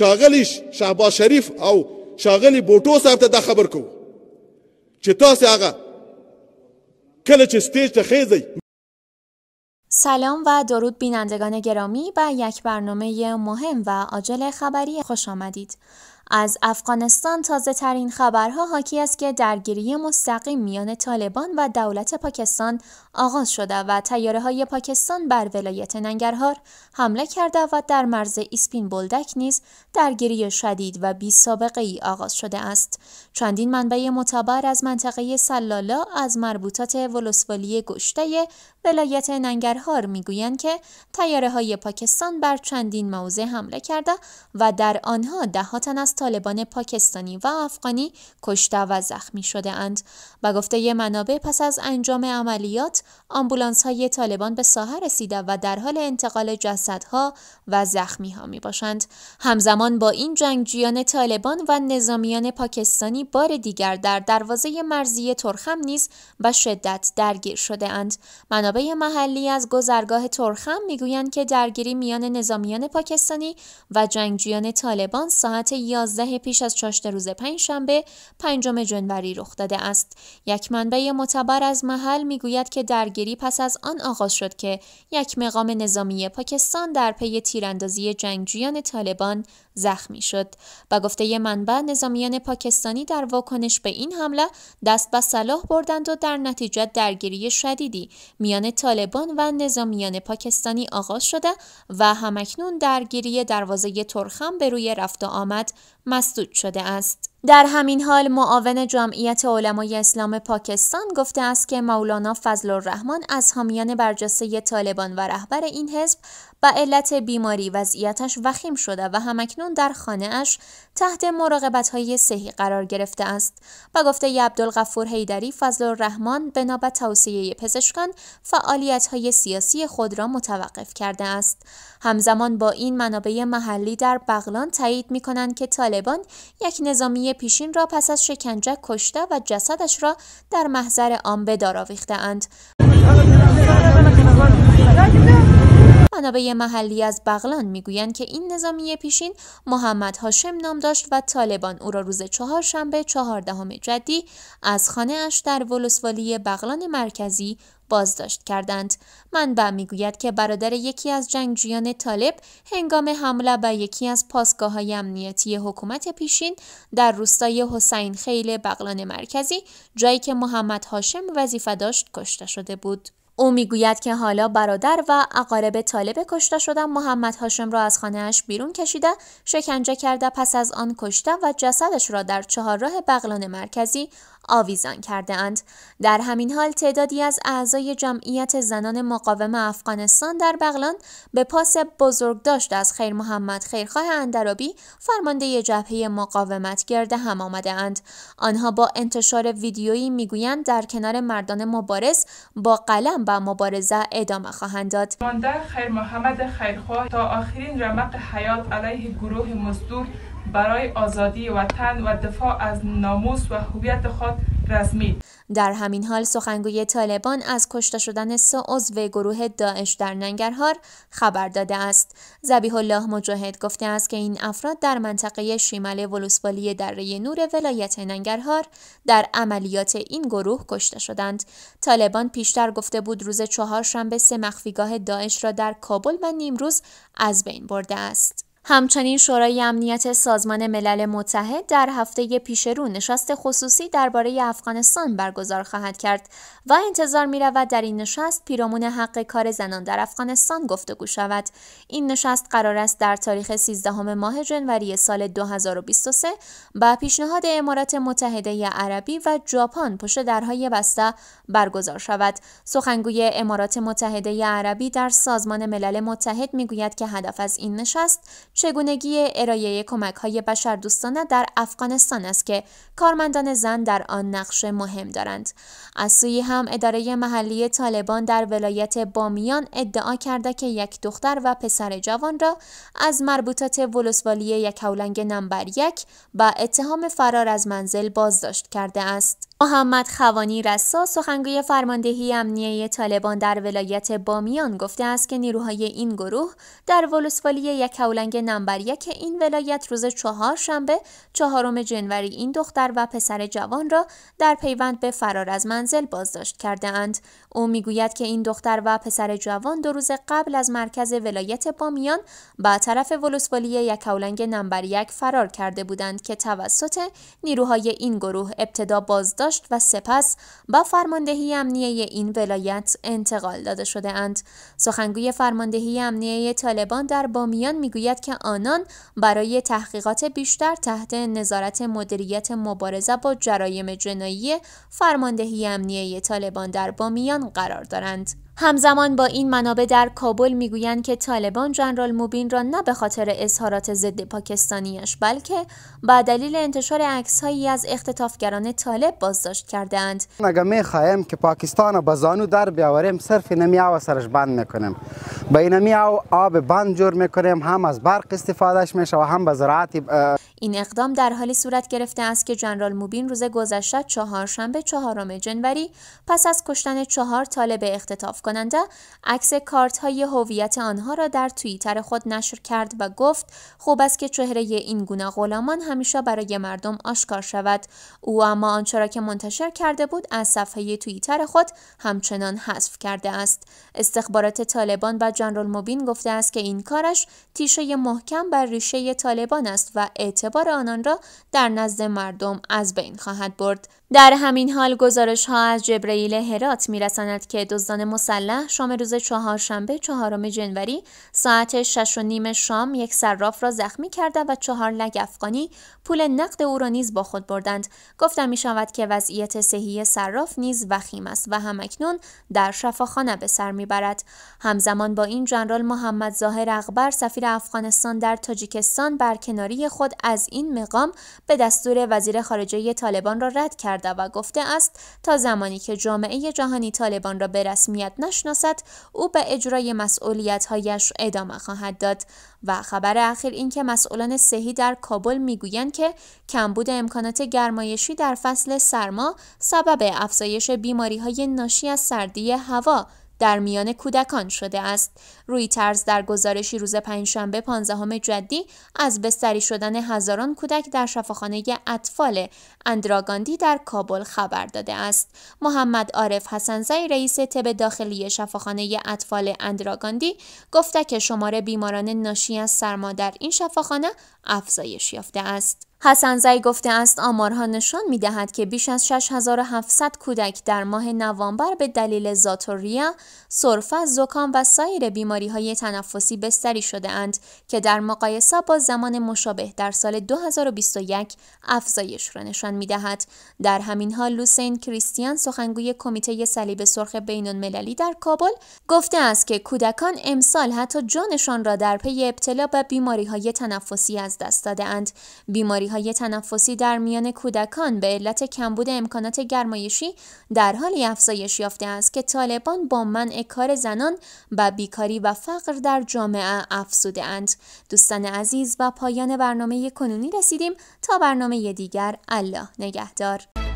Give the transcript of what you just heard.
شاغلی شهباز شریف او شاغلی بوټو صاحب ته دا خبر کو چې تاسو هغه کله چې سټیج ته سلام و درود بینندگان گرامی و یک برنامه مهم و عاجل خبری خوش آمدید. از افغانستان تازه ترین خبرها حاکی است که درگیری مستقیم میان طالبان و دولت پاکستان آغاز شده و تیاره های پاکستان بر ولایت ننگرهار حمله کرده و در مرز اسپین بلدک نیز درگیری شدید و بی سابقه ای آغاز شده است. چندین منبع معتبر از منطقه سلالا از مربوطات ولسوالی گشته ولایت ننگرهار میگویند که تیاره های پاکستان بر چندین موضع حمله کرده و در آنها دهاتن است. طالبان پاکستانی و افغانی کشته و زخمی شده اند و گفته منابع پس از انجام عملیات آمبولانس های طالبان به ساحه رسیده و در حال انتقال جسدها و زخمی ها می باشند همزمان با این جنگجویان طالبان و نظامیان پاکستانی بار دیگر در دروازه مرزی ترخم نیز و شدت درگیر شده اند منابع محلی از گذرگاه ترخم میگویند که درگیری میان نظامیان پاکستانی و جنگجویان طالبان ساعت پیش از چاشت روز شنبه پنجم جنوری رخ داده است یک منبع معتبر از محل میگوید که درگیری پس از آن آغاز شد که یک مقام نظامی پاکستان در پی تیراندازی جنگجویان طالبان زخمی شد و گفته منبع نظامیان پاکستانی در واکنش به این حمله دست به صلاح بردند و در نتیجه درگیری شدیدی میان طالبان و نظامیان پاکستانی آغاز شده و همکنون درگیری دروازه ترخم به روی رفت و آمد مسدود شده است. در همین حال معاون جمعیت علمای اسلام پاکستان گفته است که مولانا فضل الرحمن از حامیان برجسته طالبان و رهبر این حزب به علت بیماری وضعیتش وخیم شده و همکنون در خانه اش تحت مراقبت های صحی قرار گرفته است و گفته عبدالغفور حیدری فضل الرحمن بنا به توصیه پزشکان فعالیت های سیاسی خود را متوقف کرده است همزمان با این منابع محلی در بغلان تایید می که طالبان یک نظامی پیشین را پس از شکنجه کشته و جسدش را در محضر آن بدار اند منابع محلی از بغلان میگویند که این نظامی پیشین محمد هاشم نام داشت و طالبان او را روز چهارشنبه چهاردهم جدی از خانه اش در ولسوالی بغلان مرکزی بازداشت کردند. منبع میگوید که برادر یکی از جنگجویان طالب هنگام حمله به یکی از پاسگاه های امنیتی حکومت پیشین در روستای حسین خیل بغلان مرکزی جایی که محمد هاشم وظیفه داشت کشته شده بود. او میگوید که حالا برادر و اقارب طالب کشته شده محمد هاشم را از خانهاش بیرون کشیده شکنجه کرده پس از آن کشته و جسدش را در چهارراه بغلان مرکزی آویزان کرده اند. در همین حال تعدادی از اعضای جمعیت زنان مقاوم افغانستان در بغلان به پاس بزرگداشت از خیر محمد خیرخواه اندرابی فرمانده جبهه مقاومت گرده هم آمده اند. آنها با انتشار ویدیویی میگویند در کنار مردان مبارز با قلم مبارزه ادامه خواهند داد مانده خیر محمد خیرخواه تا آخرین رمق حیات علیه گروه مستور برای آزادی وطن و دفاع از ناموس و هویت خود رسمی در همین حال سخنگوی طالبان از کشته شدن سه عضو گروه داعش در ننگرهار خبر داده است زبیح الله مجاهد گفته است که این افراد در منطقه شیمل ولسوالی دره نور ولایت ننگرهار در عملیات این گروه کشته شدند طالبان پیشتر گفته بود روز چهارشنبه سه مخفیگاه داعش را در کابل و نیمروز از بین برده است همچنین شورای امنیت سازمان ملل متحد در هفته پیش رو نشست خصوصی درباره افغانستان برگزار خواهد کرد و انتظار می رود در این نشست پیرامون حق کار زنان در افغانستان گفتگو شود. این نشست قرار است در تاریخ 13 ماه جنوری سال 2023 با پیشنهاد امارات متحده عربی و ژاپن پشت درهای بسته برگزار شود. سخنگوی امارات متحده عربی در سازمان ملل متحد می گوید که هدف از این نشست چگونگی ارائه کمک های بشردوستانه در افغانستان است که کارمندان زن در آن نقش مهم دارند. از سوی هم اداره محلی طالبان در ولایت بامیان ادعا کرده که یک دختر و پسر جوان را از مربوطات ولسوالی هولنگ نمبر یک با اتهام فرار از منزل بازداشت کرده است. محمد خوانی رسا سخنگوی فرماندهی امنیه طالبان در ولایت بامیان گفته است که نیروهای این گروه در ولسوالی یکولنگ نمبر یک این ولایت روز چهار شنبه چهارم جنوری این دختر و پسر جوان را در پیوند به فرار از منزل بازداشت کرده اند. او میگوید که این دختر و پسر جوان دو روز قبل از مرکز ولایت بامیان با طرف ولسوالی یکولنگ نمبر یک فرار کرده بودند که توسط نیروهای این گروه ابتدا بازداشت و سپس با فرماندهی امنیه این ولایت انتقال داده شده اند. سخنگوی فرماندهی امنیه طالبان در بامیان گوید که آنان برای تحقیقات بیشتر تحت نظارت مدیریت مبارزه با جرایم جنایی فرماندهی امنیه طالبان در بامیان قرار دارند. همزمان با این منابع در کابل میگویند که طالبان جنرال موبین را نه به خاطر اظهارات ضد پاکستانیش بلکه با دلیل انتشار عکسهایی از اختطافگران طالب بازداشت کردند اگر خواهیم که پاکستان به زانو در بیاوریم صرف نمی و سرش بند میکنیم به این آب بند جور میکنیم هم از برق استفادهش میشه و هم به زراعت این اقدام در حالی صورت گرفته است که جنرال موبین روز گذشته چهارشنبه چهارم جنوری پس از کشتن چهار طالب اختطاف کننده عکس کارت های هویت آنها را در توییتر خود نشر کرد و گفت خوب است که چهره این گونه غلامان همیشه برای مردم آشکار شود او اما آنچه را که منتشر کرده بود از صفحه توییتر خود همچنان حذف کرده است استخبارات طالبان و جنرال مبین گفته است که این کارش تیشه محکم بر ریشه طالبان است و اعتبار آنان را در نزد مردم از بین خواهد برد در همین حال گزارش ها از جبرئیل هرات میرساند که دزدان مسلح شام روز چهارشنبه چهارم جنوری ساعت شش و نیم شام یک صراف را زخمی کرده و چهار لگ افغانی پول نقد او را نیز با خود بردند گفته می شود که وضعیت صحی صراف نیز وخیم است و همکنون در شفاخانه به سر میبرد همزمان با این جنرال محمد ظاهر اکبر سفیر افغانستان در تاجیکستان بر کناری خود از این مقام به دستور وزیر خارجه طالبان را رد کرد کرده و گفته است تا زمانی که جامعه جهانی طالبان را به رسمیت نشناسد او به اجرای مسئولیتهایش ادامه خواهد داد و خبر اخیر اینکه مسئولان صحی در کابل میگویند که کمبود امکانات گرمایشی در فصل سرما سبب افزایش بیماری های ناشی از سردی هوا در میان کودکان شده است. روی طرز در گزارشی روز پنجشنبه 15 جدی از بستری شدن هزاران کودک در شفاخانه اطفال اندراگاندی در کابل خبر داده است. محمد عارف زای رئیس طب داخلی شفاخانه اطفال اندراگاندی گفته که شماره بیماران ناشی از سرما در این شفاخانه افزایش یافته است. حسن حسنزی گفته است آمارها نشان می دهد که بیش از 6700 کودک در ماه نوامبر به دلیل زاتوریا، سرفه، زکام و سایر بیماری های تنفسی بستری شده اند که در مقایسه با زمان مشابه در سال 2021 افزایش را نشان می دهد. در همین حال لوسین کریستیان سخنگوی کمیته صلیب سرخ بین المللی در کابل گفته است که کودکان امسال حتی جانشان را در پی ابتلا به بیماری های تنفسی از دست داده اند. بیماری های تنفسی در میان کودکان به علت کمبود امکانات گرمایشی در حالی افزایش یافته است که طالبان با منع کار زنان و بیکاری و فقر در جامعه افزوده اند. دوستان عزیز و پایان برنامه کنونی رسیدیم تا برنامه دیگر الله نگهدار.